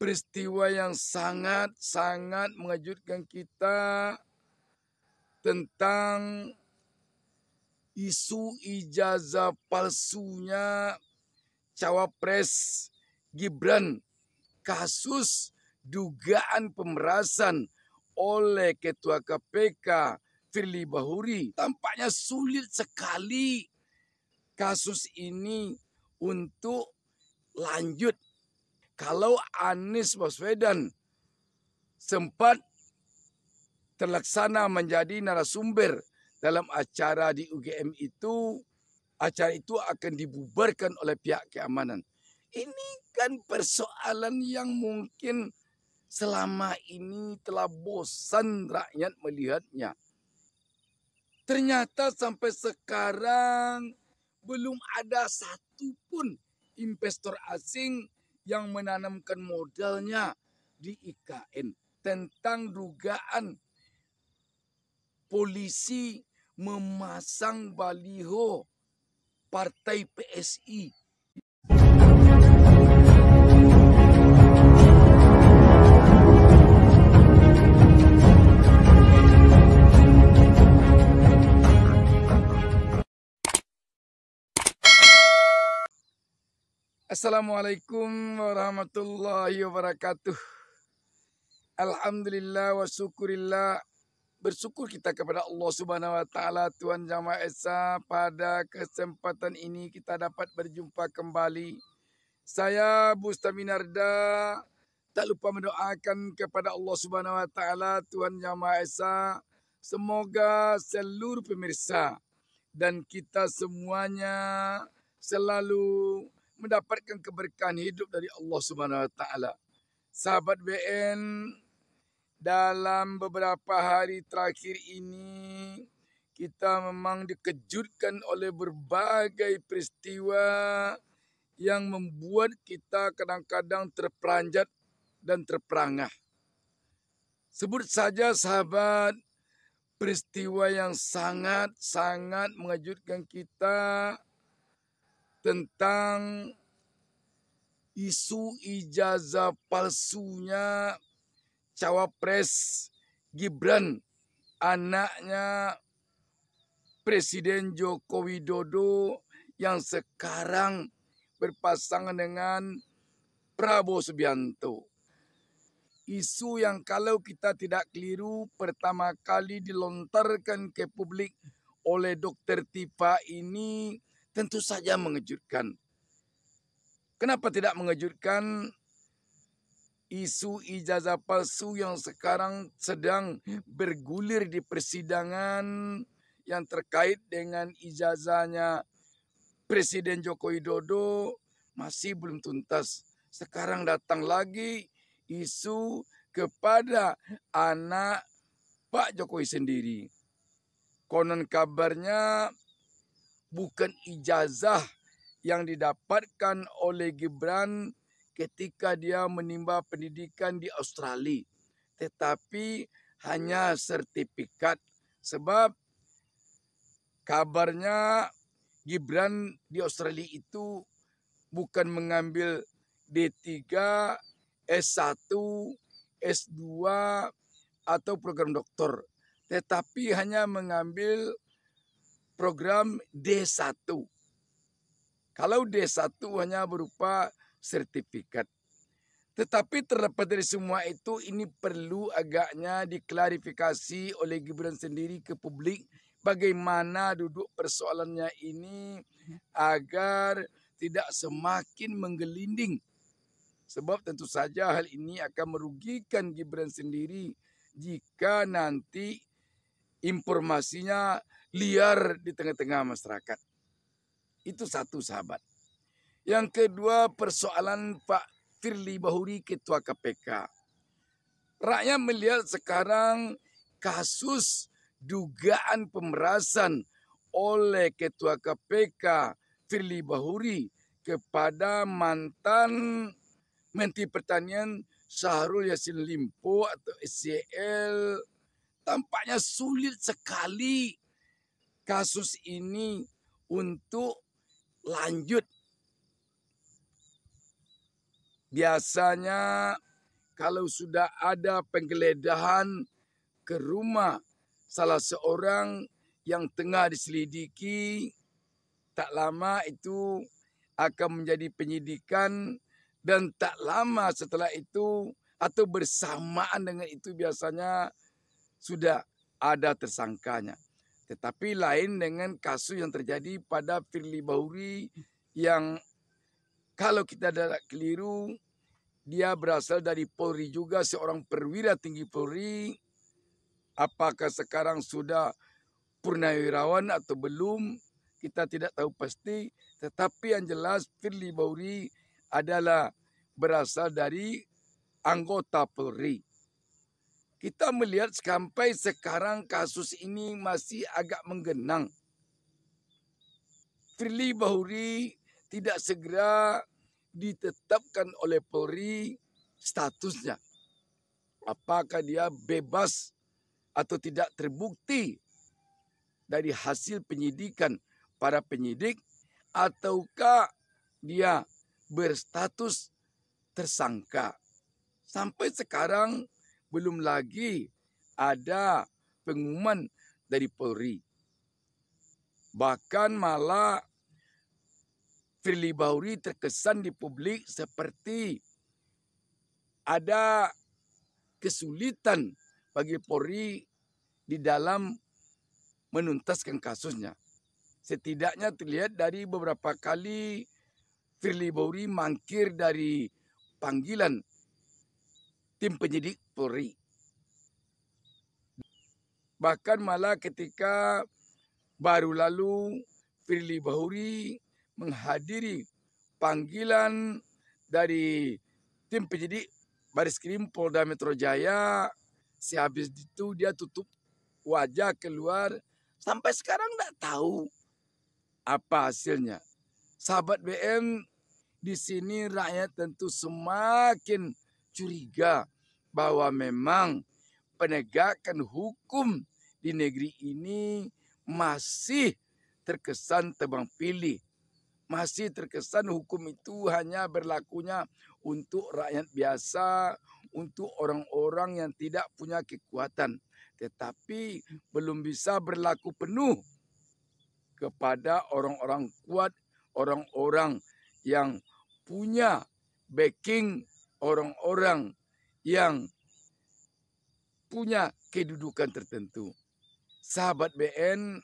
peristiwa yang sangat-sangat mengejutkan kita tentang isu ijazah palsunya cawapres Gibran kasus dugaan pemerasan oleh Ketua KPK Firly Bahuri. Tampaknya sulit sekali kasus ini untuk lanjut kalau Anies Baswedan sempat terlaksana menjadi narasumber dalam acara di UGM itu, acara itu akan dibubarkan oleh pihak keamanan. Ini kan persoalan yang mungkin selama ini telah bosan rakyat melihatnya. Ternyata sampai sekarang belum ada satupun investor asing yang menanamkan modalnya di IKN tentang dugaan polisi memasang baliho partai PSI Assalamualaikum warahmatullahi wabarakatuh. Alhamdulillah wa syukurillah. Bersyukur kita kepada Allah Subhanahu wa taala Tuhan Jamaah Esa pada kesempatan ini kita dapat berjumpa kembali. Saya Bustaminarda tak lupa mendoakan kepada Allah Subhanahu wa taala Tuhan Yang Maha Esa semoga seluruh pemirsa dan kita semuanya selalu mendapatkan keberkahan hidup dari Allah Subhanahu Wa Taala. Sahabat BN, dalam beberapa hari terakhir ini kita memang dikejutkan oleh berbagai peristiwa yang membuat kita kadang-kadang terperanjat dan terperangah. Sebut saja sahabat peristiwa yang sangat-sangat mengejutkan kita tentang isu ijazah palsunya cawapres Gibran anaknya Presiden Joko Widodo yang sekarang berpasangan dengan Prabowo Subianto. Isu yang kalau kita tidak keliru pertama kali dilontarkan ke publik oleh Dr. Tifa ini tentu saja mengejutkan. Kenapa tidak mengejutkan isu ijazah palsu yang sekarang sedang bergulir di persidangan yang terkait dengan ijazahnya Presiden Joko Widodo masih belum tuntas. Sekarang datang lagi isu kepada anak Pak Jokowi sendiri. Konon kabarnya bukan ijazah yang didapatkan oleh Gibran ketika dia menimba pendidikan di Australia. Tetapi hanya sertifikat sebab kabarnya Gibran di Australia itu bukan mengambil D3, S1, S2 atau program doktor, tetapi hanya mengambil program D1 kalau D1 hanya berupa sertifikat. Tetapi terlepas dari semua itu, ini perlu agaknya diklarifikasi oleh Gibran sendiri ke publik bagaimana duduk persoalannya ini ya. agar tidak semakin menggelinding. Sebab tentu saja hal ini akan merugikan Gibran sendiri jika nanti informasinya liar di tengah-tengah masyarakat. Itu satu sahabat. Yang kedua persoalan Pak Firly Bahuri Ketua KPK. Rakyat melihat sekarang kasus dugaan pemerasan oleh Ketua KPK Firly Bahuri kepada mantan Menteri Pertanian Syahrul Yassin Limpo atau SCL tampaknya sulit sekali kasus ini untuk lanjut. Biasanya kalau sudah ada penggeledahan ke rumah salah seorang yang tengah diselidiki, tak lama itu akan menjadi penyidikan dan tak lama setelah itu atau bersamaan dengan itu biasanya sudah ada tersangkanya. Tetapi lain dengan kasus yang terjadi pada Firly Bahuri yang kalau kita tidak keliru dia berasal dari Polri juga seorang perwira tinggi Polri. Apakah sekarang sudah purnawirawan atau belum kita tidak tahu pasti. Tetapi yang jelas Firly Bahuri adalah berasal dari anggota Polri. Kita melihat sampai sekarang kasus ini masih agak menggenang. Firly Bahuri tidak segera ditetapkan oleh Polri statusnya. Apakah dia bebas atau tidak terbukti dari hasil penyidikan para penyidik ataukah dia berstatus tersangka. Sampai sekarang belum lagi ada pengumuman dari Polri. Bahkan malah Firly Bahuri terkesan di publik seperti ada kesulitan bagi Polri di dalam menuntaskan kasusnya. Setidaknya terlihat dari beberapa kali Firly Bahuri mangkir dari panggilan tim penyidik Polri. Bahkan malah ketika baru lalu Firly Bahuri menghadiri panggilan dari tim penyidik Baris Krim Polda Metro Jaya. Sehabis itu dia tutup wajah keluar. Sampai sekarang tidak tahu apa hasilnya. Sahabat BM, di sini rakyat tentu semakin curiga bahwa memang penegakan hukum di negeri ini masih terkesan tebang pilih. Masih terkesan hukum itu hanya berlakunya untuk rakyat biasa, untuk orang-orang yang tidak punya kekuatan. Tetapi belum bisa berlaku penuh kepada orang-orang kuat, orang-orang yang punya backing orang-orang yang punya kedudukan tertentu. Sahabat BN,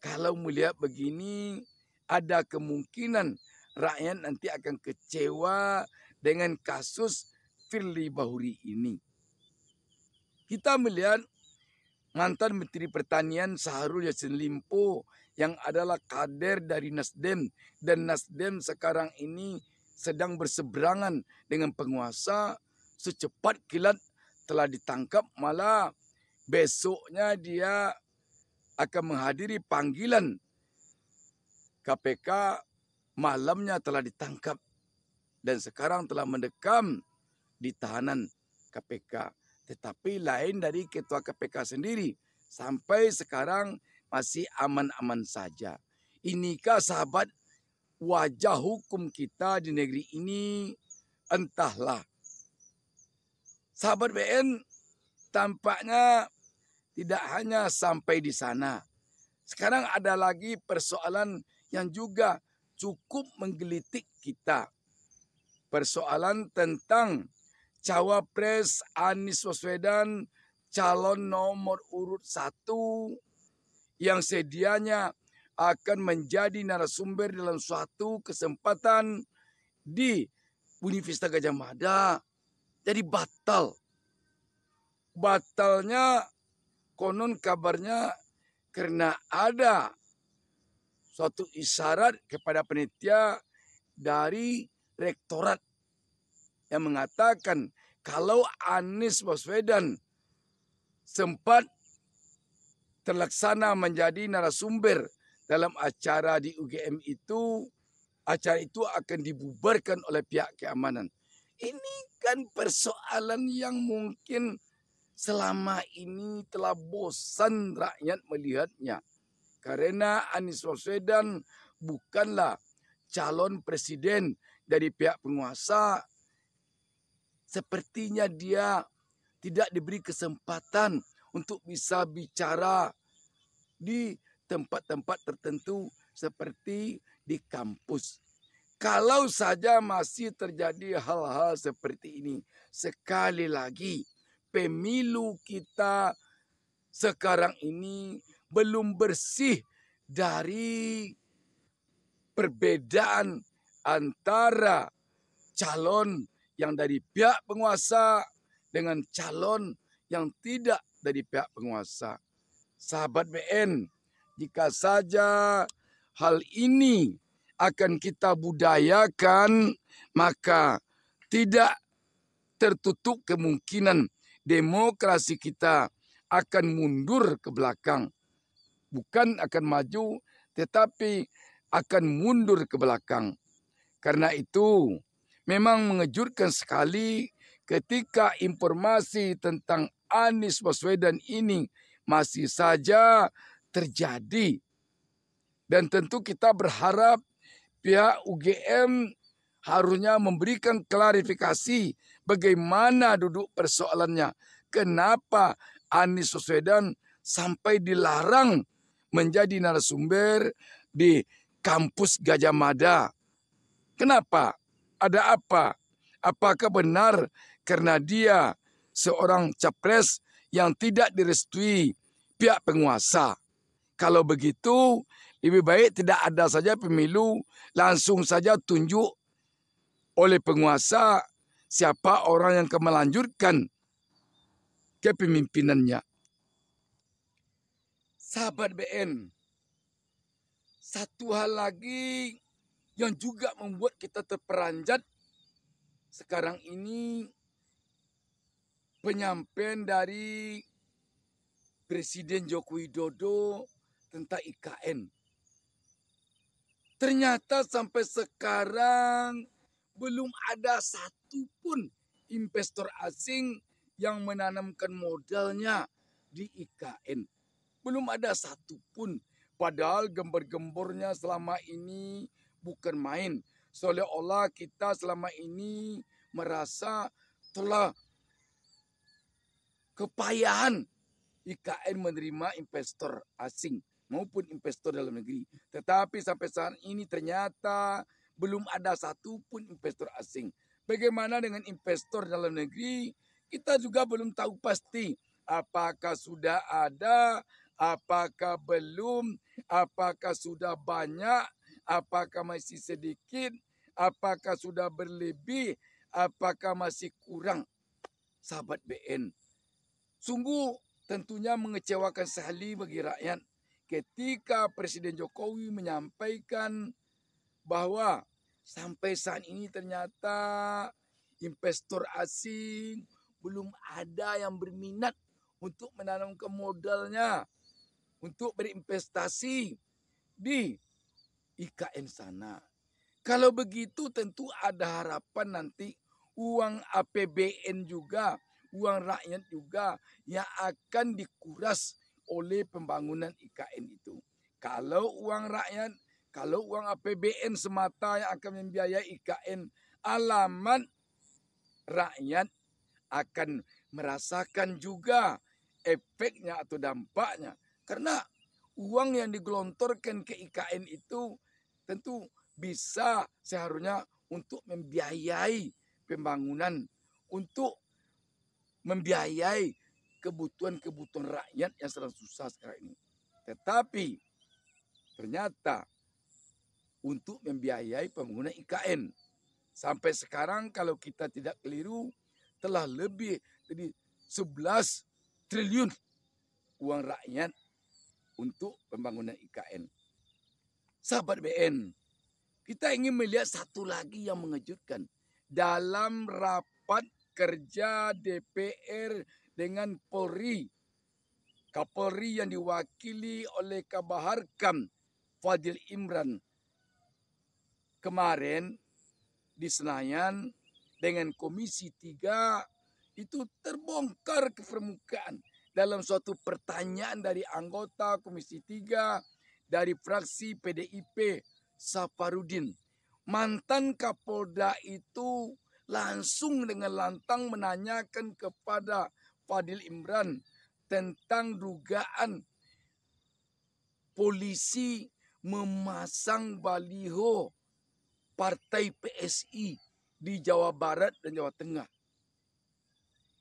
kalau melihat begini, ada kemungkinan rakyat nanti akan kecewa dengan kasus Firly Bahuri ini. Kita melihat mantan Menteri Pertanian Saharul Yassin Limpo yang adalah kader dari Nasdem dan Nasdem sekarang ini sedang berseberangan dengan penguasa secepat kilat telah ditangkap malah besoknya dia akan menghadiri panggilan KPK malamnya telah ditangkap dan sekarang telah mendekam di tahanan KPK. Tetapi lain dari ketua KPK sendiri sampai sekarang masih aman-aman saja. Inikah sahabat wajah hukum kita di negeri ini entahlah. Sahabat BN tampaknya tidak hanya sampai di sana. Sekarang ada lagi persoalan yang juga cukup menggelitik kita. Persoalan tentang cawapres Anies Baswedan calon nomor urut satu yang sedianya akan menjadi narasumber dalam suatu kesempatan di Universitas Gajah Mada. Jadi batal. Batalnya konon kabarnya karena ada suatu isyarat kepada penitia dari rektorat yang mengatakan kalau Anies Baswedan sempat terlaksana menjadi narasumber dalam acara di UGM itu acara itu akan dibubarkan oleh pihak keamanan. Ini kan persoalan yang mungkin selama ini telah bosan rakyat melihatnya. Karena Anies Baswedan bukanlah calon presiden dari pihak penguasa. Sepertinya dia tidak diberi kesempatan untuk bisa bicara di tempat-tempat tertentu seperti di kampus. Kalau saja masih terjadi hal-hal seperti ini, sekali lagi pemilu kita sekarang ini belum bersih dari perbedaan antara calon yang dari pihak penguasa dengan calon yang tidak dari pihak penguasa. Sahabat BN, jika saja hal ini akan kita budayakan, maka tidak tertutup kemungkinan demokrasi kita akan mundur ke belakang. Bukan akan maju, tetapi akan mundur ke belakang. Karena itu, memang mengejutkan sekali ketika informasi tentang Anies Baswedan ini masih saja terjadi. Dan tentu kita berharap pihak UGM harusnya memberikan klarifikasi bagaimana duduk persoalannya. Kenapa Anies Baswedan sampai dilarang menjadi narasumber di kampus Gajah Mada. Kenapa? Ada apa? Apakah benar karena dia seorang capres yang tidak direstui pihak penguasa? Kalau begitu, lebih baik tidak ada saja pemilu, langsung saja tunjuk oleh penguasa siapa orang yang akan melanjutkan kepemimpinannya. Sahabat BN, satu hal lagi yang juga membuat kita terperanjat sekarang ini penyampaian dari Presiden Joko Widodo tentang IKN. Ternyata sampai sekarang belum ada satupun investor asing yang menanamkan modalnya di IKN. Belum ada satupun. Padahal gembor gembornya selama ini bukan main. Seolah-olah kita selama ini merasa telah kepayahan IKN menerima investor asing maupun investor dalam negeri. Tetapi sampai saat ini ternyata belum ada satupun investor asing. Bagaimana dengan investor dalam negeri? Kita juga belum tahu pasti apakah sudah ada, apakah belum, apakah sudah banyak, apakah masih sedikit, apakah sudah berlebih, apakah masih kurang. Sahabat BN, sungguh tentunya mengecewakan sekali bagi rakyat ketika Presiden Jokowi menyampaikan bahwa sampai saat ini ternyata investor asing belum ada yang berminat untuk menanamkan modalnya untuk berinvestasi di IKN sana. Kalau begitu tentu ada harapan nanti uang APBN juga, uang rakyat juga yang akan dikuras oleh pembangunan IKN itu. Kalau uang rakyat, kalau uang APBN semata yang akan membiayai IKN, alamat rakyat akan merasakan juga efeknya atau dampaknya. Karena uang yang digelontorkan ke IKN itu tentu bisa seharusnya untuk membiayai pembangunan, untuk membiayai kebutuhan-kebutuhan rakyat yang sedang susah sekarang ini. Tetapi ternyata untuk membiayai pembangunan IKN. Sampai sekarang kalau kita tidak keliru telah lebih dari 11 triliun uang rakyat untuk pembangunan IKN. Sahabat BN, kita ingin melihat satu lagi yang mengejutkan. Dalam rapat kerja DPR dengan Polri. Kapolri yang diwakili oleh Kabaharkam Fadil Imran kemarin di Senayan dengan Komisi 3 itu terbongkar ke permukaan dalam suatu pertanyaan dari anggota Komisi 3 dari fraksi PDIP Saparudin Mantan Kapolda itu langsung dengan lantang menanyakan kepada Fadil Imran tentang dugaan polisi memasang baliho partai PSI di Jawa Barat dan Jawa Tengah.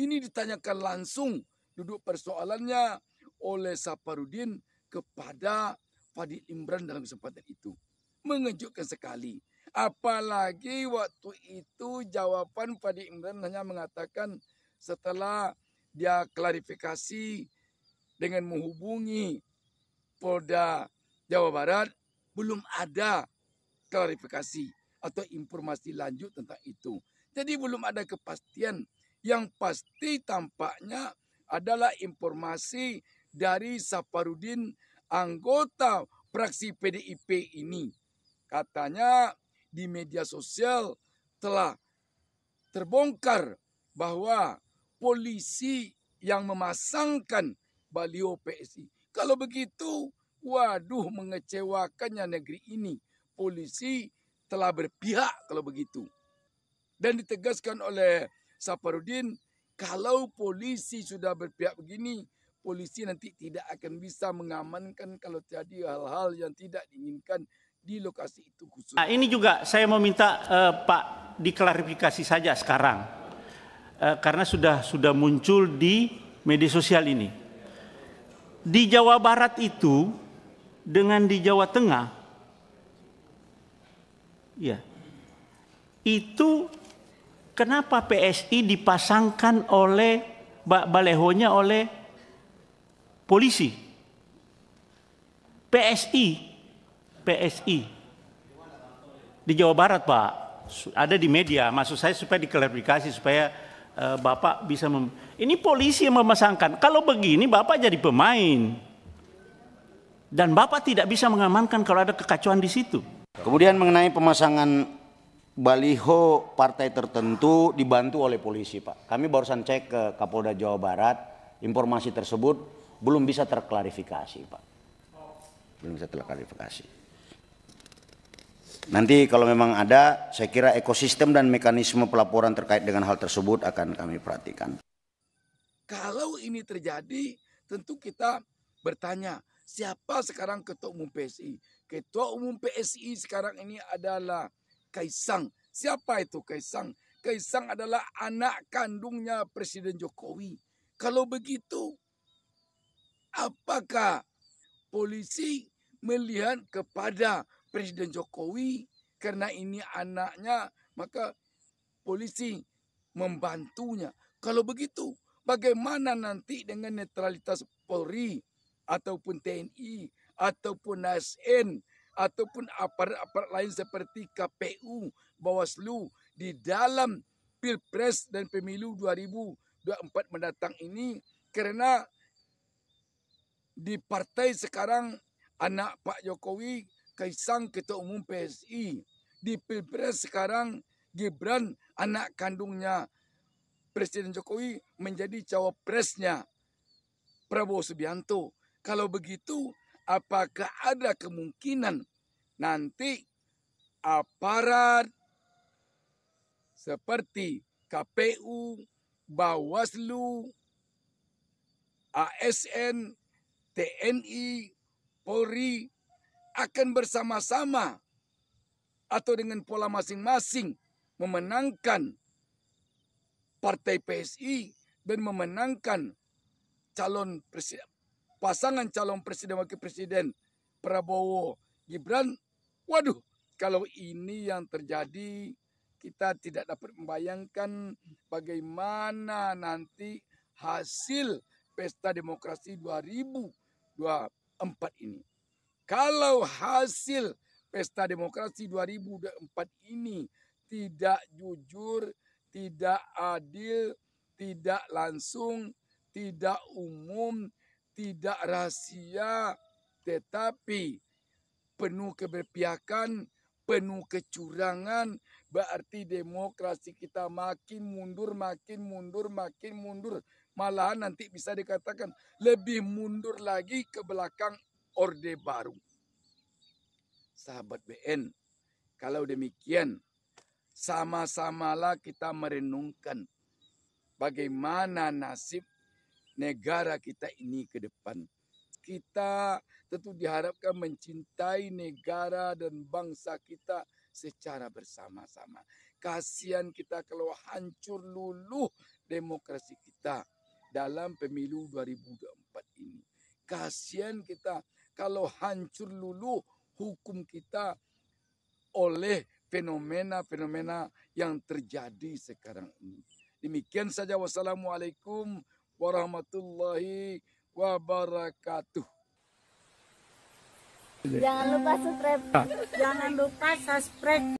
Ini ditanyakan langsung duduk persoalannya oleh Saparudin kepada Fadil Imran dalam kesempatan itu. Mengejutkan sekali. Apalagi waktu itu jawaban Fadil Imran hanya mengatakan setelah dia klarifikasi dengan menghubungi Polda Jawa Barat belum ada klarifikasi atau informasi lanjut tentang itu. Jadi belum ada kepastian. Yang pasti tampaknya adalah informasi dari Saparudin anggota praksi PDIP ini. Katanya di media sosial telah terbongkar bahwa polisi yang memasangkan baliho PSI. Kalau begitu, waduh mengecewakannya negeri ini. Polisi telah berpihak kalau begitu. Dan ditegaskan oleh Saparudin, kalau polisi sudah berpihak begini, polisi nanti tidak akan bisa mengamankan kalau terjadi hal-hal yang tidak diinginkan di lokasi itu khusus. Nah, ini juga saya meminta uh, eh, Pak diklarifikasi saja sekarang eh, karena sudah sudah muncul di media sosial ini. Di Jawa Barat itu dengan di Jawa Tengah, ya itu kenapa PSI dipasangkan oleh balehonya oleh polisi. PSI, PSI di Jawa Barat Pak, ada di media. Maksud saya supaya diklarifikasi supaya Eh, bapak bisa mem ini polisi yang memasangkan. Kalau begini Bapak jadi pemain. Dan Bapak tidak bisa mengamankan kalau ada kekacauan di situ. Kemudian mengenai pemasangan baliho partai tertentu dibantu oleh polisi, Pak. Kami barusan cek ke Kapolda Jawa Barat, informasi tersebut belum bisa terklarifikasi, Pak. Belum bisa terklarifikasi. Nanti kalau memang ada, saya kira ekosistem dan mekanisme pelaporan terkait dengan hal tersebut akan kami perhatikan. Kalau ini terjadi, tentu kita bertanya, siapa sekarang ketua umum PSI? Ketua umum PSI sekarang ini adalah Kaisang. Siapa itu Kaisang? Kaisang adalah anak kandungnya Presiden Jokowi. Kalau begitu, apakah polisi melihat kepada Presiden Jokowi karena ini anaknya maka polisi membantunya. Kalau begitu bagaimana nanti dengan netralitas Polri ataupun TNI ataupun ASN ataupun aparat-aparat lain seperti KPU, Bawaslu di dalam Pilpres dan Pemilu 2024 mendatang ini karena di partai sekarang anak Pak Jokowi Kaisang Ketua Umum PSI. Di Pilpres sekarang Gibran anak kandungnya Presiden Jokowi menjadi cawapresnya Prabowo Subianto. Kalau begitu, apakah ada kemungkinan nanti aparat seperti KPU, Bawaslu, ASN, TNI, Polri akan bersama-sama atau dengan pola masing-masing memenangkan partai PSI dan memenangkan calon presiden pasangan calon presiden wakil presiden Prabowo Gibran waduh kalau ini yang terjadi kita tidak dapat membayangkan bagaimana nanti hasil pesta demokrasi 2024 ini kalau hasil pesta demokrasi 2004 ini tidak jujur, tidak adil, tidak langsung, tidak umum, tidak rahasia, tetapi penuh keberpihakan, penuh kecurangan, berarti demokrasi kita makin mundur, makin mundur, makin mundur. Malahan nanti bisa dikatakan lebih mundur lagi ke belakang Orde Baru. Sahabat BN, kalau demikian sama-samalah kita merenungkan bagaimana nasib negara kita ini ke depan. Kita tentu diharapkan mencintai negara dan bangsa kita secara bersama-sama. Kasihan kita kalau hancur luluh demokrasi kita dalam pemilu 2024 ini. Kasihan kita kalau hancur lulu hukum kita oleh fenomena-fenomena yang terjadi sekarang ini. Demikian saja wassalamualaikum warahmatullahi wabarakatuh. Jangan lupa subscribe. Ah. Jangan lupa subscribe.